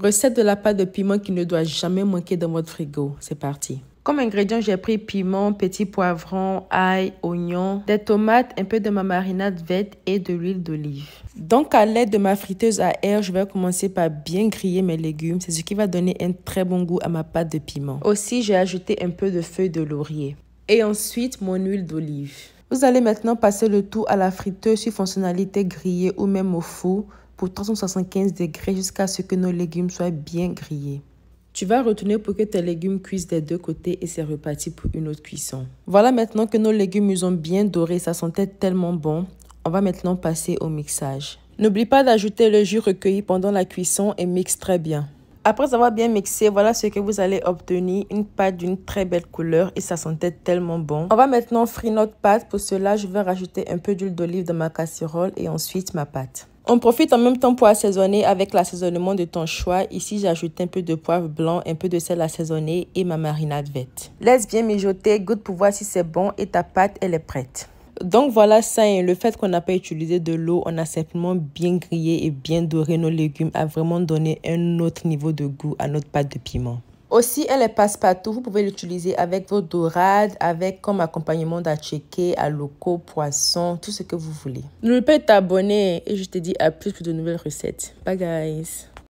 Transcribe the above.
Recette de la pâte de piment qui ne doit jamais manquer dans votre frigo. C'est parti. Comme ingrédients, j'ai pris piment, petit poivron, ail, oignon, des tomates, un peu de ma marinade verte et de l'huile d'olive. Donc à l'aide de ma friteuse à air, je vais commencer par bien griller mes légumes. C'est ce qui va donner un très bon goût à ma pâte de piment. Aussi, j'ai ajouté un peu de feuilles de laurier. Et ensuite, mon huile d'olive. Vous allez maintenant passer le tout à la friteuse sur fonctionnalité grillée ou même au four pour 375 degrés jusqu'à ce que nos légumes soient bien grillés. Tu vas retenir pour que tes légumes cuisent des deux côtés et c'est reparti pour une autre cuisson. Voilà maintenant que nos légumes nous ont bien doré, ça sentait tellement bon. On va maintenant passer au mixage. N'oublie pas d'ajouter le jus recueilli pendant la cuisson et mixe très bien. Après avoir bien mixé, voilà ce que vous allez obtenir, une pâte d'une très belle couleur et ça sentait tellement bon. On va maintenant frire notre pâte, pour cela je vais rajouter un peu d'huile d'olive dans ma casserole et ensuite ma pâte. On profite en même temps pour assaisonner avec l'assaisonnement de ton choix. Ici, j'ajoute un peu de poivre blanc, un peu de sel assaisonné et ma marinade verte. Laisse bien mijoter, goûte pour voir si c'est bon et ta pâte, elle est prête. Donc voilà ça, le fait qu'on n'a pas utilisé de l'eau, on a simplement bien grillé et bien doré nos légumes a vraiment donné un autre niveau de goût à notre pâte de piment. Aussi, elle est passe-partout. Vous pouvez l'utiliser avec vos dorades, avec comme accompagnement d'acheke, à locaux, poisson, tout ce que vous voulez. N'oublie pas de t'abonner et je te dis à plus pour de nouvelles recettes. Bye guys!